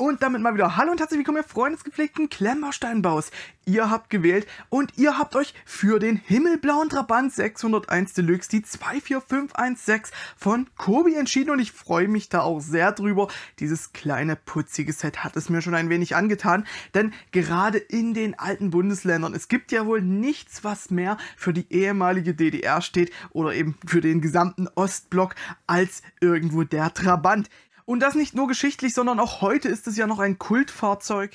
Und damit mal wieder Hallo und herzlich willkommen, ihr Freunde des gepflegten Klemmersteinbaus. Ihr habt gewählt und ihr habt euch für den himmelblauen Trabant 601 Deluxe, die 24516 von Kobi entschieden und ich freue mich da auch sehr drüber. Dieses kleine putzige Set hat es mir schon ein wenig angetan, denn gerade in den alten Bundesländern, es gibt ja wohl nichts, was mehr für die ehemalige DDR steht oder eben für den gesamten Ostblock als irgendwo der Trabant. Und das nicht nur geschichtlich, sondern auch heute ist es ja noch ein Kultfahrzeug.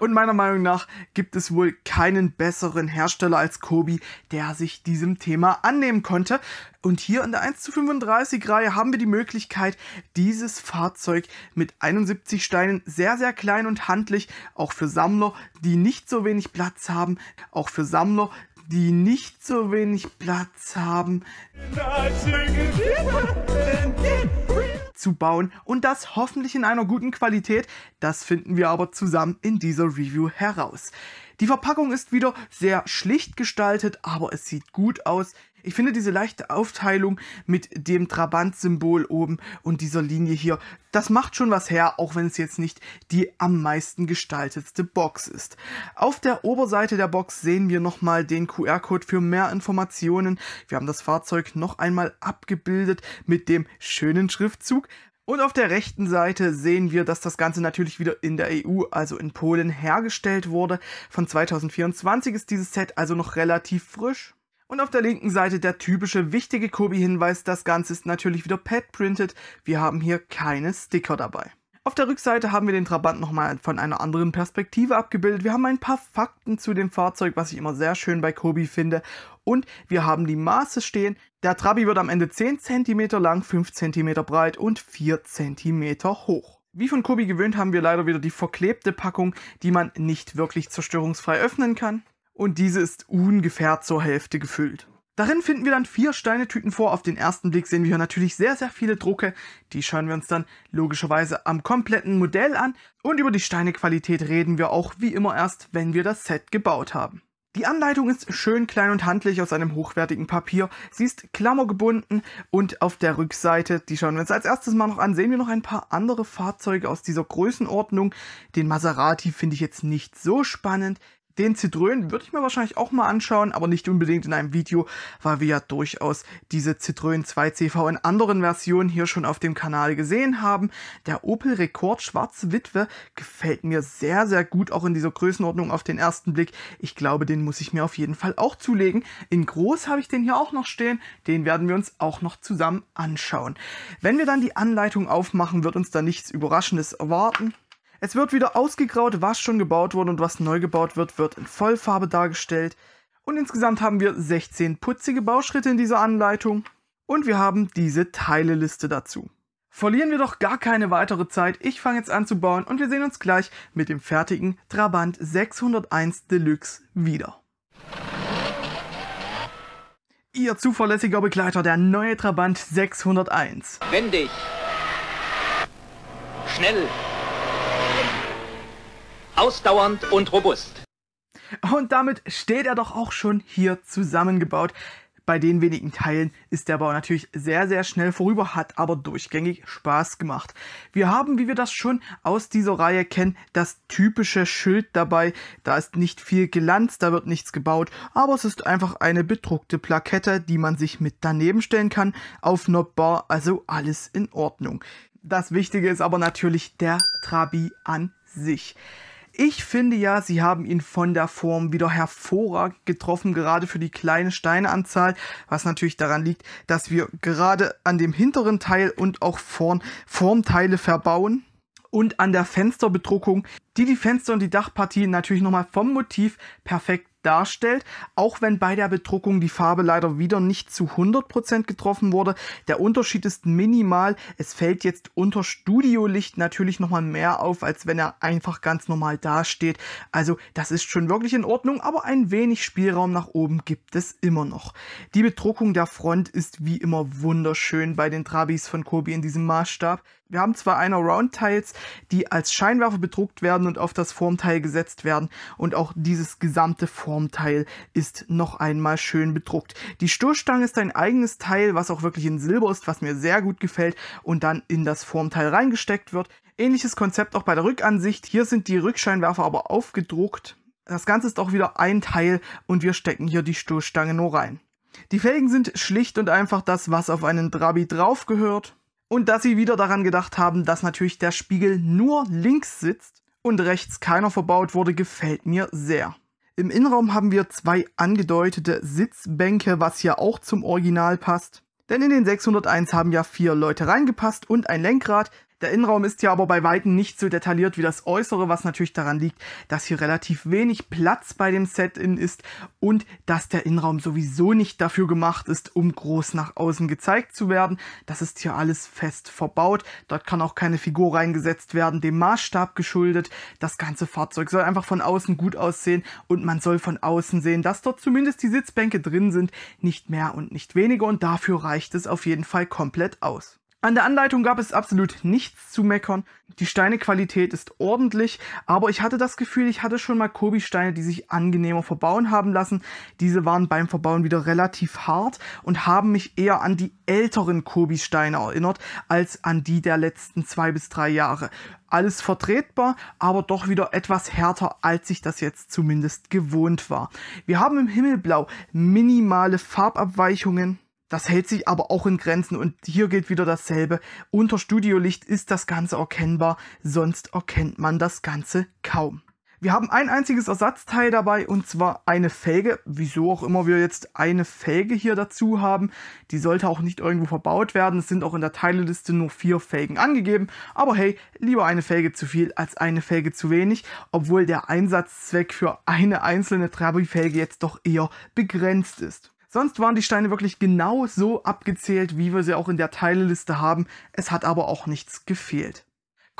Und meiner Meinung nach gibt es wohl keinen besseren Hersteller als Kobi, der sich diesem Thema annehmen konnte. Und hier in der 1 zu 35 Reihe haben wir die Möglichkeit, dieses Fahrzeug mit 71 Steinen sehr, sehr klein und handlich, auch für Sammler, die nicht so wenig Platz haben, auch für Sammler, die nicht so wenig Platz haben zu bauen und das hoffentlich in einer guten Qualität. Das finden wir aber zusammen in dieser Review heraus. Die Verpackung ist wieder sehr schlicht gestaltet, aber es sieht gut aus. Ich finde diese leichte Aufteilung mit dem Trabant-Symbol oben und dieser Linie hier, das macht schon was her, auch wenn es jetzt nicht die am meisten gestaltetste Box ist. Auf der Oberseite der Box sehen wir nochmal den QR-Code für mehr Informationen. Wir haben das Fahrzeug noch einmal abgebildet mit dem schönen Schriftzug. Und auf der rechten Seite sehen wir, dass das Ganze natürlich wieder in der EU, also in Polen, hergestellt wurde. Von 2024 ist dieses Set also noch relativ frisch. Und auf der linken Seite der typische wichtige Kobi-Hinweis, das Ganze ist natürlich wieder pad-printed, wir haben hier keine Sticker dabei. Auf der Rückseite haben wir den Trabant nochmal von einer anderen Perspektive abgebildet. Wir haben ein paar Fakten zu dem Fahrzeug, was ich immer sehr schön bei Kobi finde. Und wir haben die Maße stehen. Der Trabi wird am Ende 10 cm lang, 5 cm breit und 4 cm hoch. Wie von Kobi gewöhnt haben wir leider wieder die verklebte Packung, die man nicht wirklich zerstörungsfrei öffnen kann und diese ist ungefähr zur Hälfte gefüllt. Darin finden wir dann vier Steinetüten vor. Auf den ersten Blick sehen wir hier natürlich sehr, sehr viele Drucke. Die schauen wir uns dann logischerweise am kompletten Modell an. Und über die Steinequalität reden wir auch wie immer erst, wenn wir das Set gebaut haben. Die Anleitung ist schön klein und handlich aus einem hochwertigen Papier. Sie ist klammergebunden und auf der Rückseite, die schauen wir uns als erstes mal noch an, sehen wir noch ein paar andere Fahrzeuge aus dieser Größenordnung. Den Maserati finde ich jetzt nicht so spannend den Zitrönen würde ich mir wahrscheinlich auch mal anschauen, aber nicht unbedingt in einem Video, weil wir ja durchaus diese Zitrönen 2CV in anderen Versionen hier schon auf dem Kanal gesehen haben. Der Opel Rekord Schwarze Witwe gefällt mir sehr, sehr gut, auch in dieser Größenordnung auf den ersten Blick. Ich glaube, den muss ich mir auf jeden Fall auch zulegen. In groß habe ich den hier auch noch stehen, den werden wir uns auch noch zusammen anschauen. Wenn wir dann die Anleitung aufmachen, wird uns da nichts Überraschendes erwarten. Es wird wieder ausgegraut, was schon gebaut wurde und was neu gebaut wird, wird in Vollfarbe dargestellt. Und insgesamt haben wir 16 putzige Bauschritte in dieser Anleitung. Und wir haben diese Teileliste dazu. Verlieren wir doch gar keine weitere Zeit. Ich fange jetzt an zu bauen und wir sehen uns gleich mit dem fertigen Trabant 601 Deluxe wieder. Ihr zuverlässiger Begleiter, der neue Trabant 601. Wendig. Schnell ausdauernd und robust. Und damit steht er doch auch schon hier zusammengebaut. Bei den wenigen Teilen ist der Bau natürlich sehr, sehr schnell vorüber, hat aber durchgängig Spaß gemacht. Wir haben, wie wir das schon aus dieser Reihe kennen, das typische Schild dabei. Da ist nicht viel Glanz, da wird nichts gebaut, aber es ist einfach eine bedruckte Plakette, die man sich mit daneben stellen kann, auf einer Bar, also alles in Ordnung. Das Wichtige ist aber natürlich der Trabi an sich. Ich finde ja, sie haben ihn von der Form wieder hervorragend getroffen, gerade für die kleine Steineanzahl, was natürlich daran liegt, dass wir gerade an dem hinteren Teil und auch vorn Formteile verbauen und an der Fensterbedruckung, die die Fenster und die Dachpartie natürlich nochmal vom Motiv perfekt darstellt, auch wenn bei der Bedruckung die Farbe leider wieder nicht zu 100% getroffen wurde. Der Unterschied ist minimal. Es fällt jetzt unter Studiolicht natürlich nochmal mehr auf, als wenn er einfach ganz normal dasteht. Also das ist schon wirklich in Ordnung, aber ein wenig Spielraum nach oben gibt es immer noch. Die Bedruckung der Front ist wie immer wunderschön bei den Trabis von Kobi in diesem Maßstab. Wir haben zwar einer Round Tiles, die als Scheinwerfer bedruckt werden und auf das Formteil gesetzt werden und auch dieses gesamte Form Formteil ist noch einmal schön bedruckt. Die Stoßstange ist ein eigenes Teil, was auch wirklich in Silber ist, was mir sehr gut gefällt und dann in das Formteil reingesteckt wird. Ähnliches Konzept auch bei der Rückansicht. Hier sind die Rückscheinwerfer aber aufgedruckt. Das Ganze ist auch wieder ein Teil und wir stecken hier die Stoßstange nur rein. Die Felgen sind schlicht und einfach das, was auf einen Drabi drauf gehört. Und dass sie wieder daran gedacht haben, dass natürlich der Spiegel nur links sitzt und rechts keiner verbaut wurde, gefällt mir sehr. Im Innenraum haben wir zwei angedeutete Sitzbänke, was ja auch zum Original passt. Denn in den 601 haben ja vier Leute reingepasst und ein Lenkrad, der Innenraum ist ja aber bei weitem nicht so detailliert wie das Äußere, was natürlich daran liegt, dass hier relativ wenig Platz bei dem Set-In ist und dass der Innenraum sowieso nicht dafür gemacht ist, um groß nach außen gezeigt zu werden. Das ist hier alles fest verbaut. Dort kann auch keine Figur reingesetzt werden, dem Maßstab geschuldet. Das ganze Fahrzeug soll einfach von außen gut aussehen und man soll von außen sehen, dass dort zumindest die Sitzbänke drin sind, nicht mehr und nicht weniger und dafür reicht es auf jeden Fall komplett aus. An der Anleitung gab es absolut nichts zu meckern. Die Steinequalität ist ordentlich, aber ich hatte das Gefühl, ich hatte schon mal Kobi-Steine, die sich angenehmer verbauen haben lassen. Diese waren beim Verbauen wieder relativ hart und haben mich eher an die älteren Kobi-Steine erinnert, als an die der letzten zwei bis drei Jahre. Alles vertretbar, aber doch wieder etwas härter, als ich das jetzt zumindest gewohnt war. Wir haben im Himmelblau minimale Farbabweichungen. Das hält sich aber auch in Grenzen und hier gilt wieder dasselbe. Unter Studiolicht ist das Ganze erkennbar, sonst erkennt man das Ganze kaum. Wir haben ein einziges Ersatzteil dabei und zwar eine Felge. Wieso auch immer wir jetzt eine Felge hier dazu haben. Die sollte auch nicht irgendwo verbaut werden. Es sind auch in der Teileliste nur vier Felgen angegeben. Aber hey, lieber eine Felge zu viel als eine Felge zu wenig, obwohl der Einsatzzweck für eine einzelne Trabi-Felge jetzt doch eher begrenzt ist. Sonst waren die Steine wirklich genau so abgezählt, wie wir sie auch in der Teileliste haben. Es hat aber auch nichts gefehlt.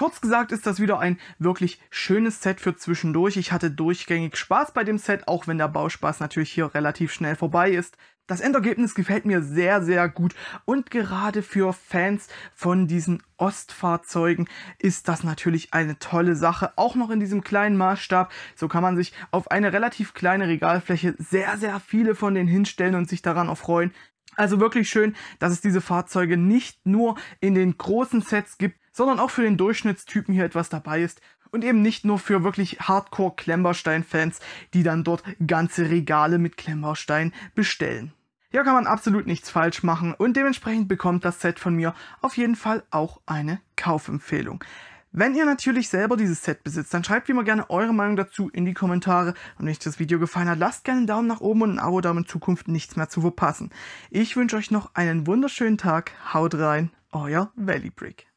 Kurz gesagt ist das wieder ein wirklich schönes Set für zwischendurch. Ich hatte durchgängig Spaß bei dem Set, auch wenn der Bauspaß natürlich hier relativ schnell vorbei ist. Das Endergebnis gefällt mir sehr, sehr gut und gerade für Fans von diesen Ostfahrzeugen ist das natürlich eine tolle Sache, auch noch in diesem kleinen Maßstab. So kann man sich auf eine relativ kleine Regalfläche sehr, sehr viele von denen hinstellen und sich daran erfreuen. Also wirklich schön, dass es diese Fahrzeuge nicht nur in den großen Sets gibt, sondern auch für den Durchschnittstypen hier etwas dabei ist und eben nicht nur für wirklich Hardcore-Klemmbaustein-Fans, die dann dort ganze Regale mit Klemmbausteinen bestellen. Hier kann man absolut nichts falsch machen und dementsprechend bekommt das Set von mir auf jeden Fall auch eine Kaufempfehlung. Wenn ihr natürlich selber dieses Set besitzt, dann schreibt wie immer gerne eure Meinung dazu in die Kommentare. Und wenn euch das Video gefallen hat, lasst gerne einen Daumen nach oben und ein Abo, da um in Zukunft nichts mehr zu verpassen. Ich wünsche euch noch einen wunderschönen Tag, haut rein, euer Valley Brick.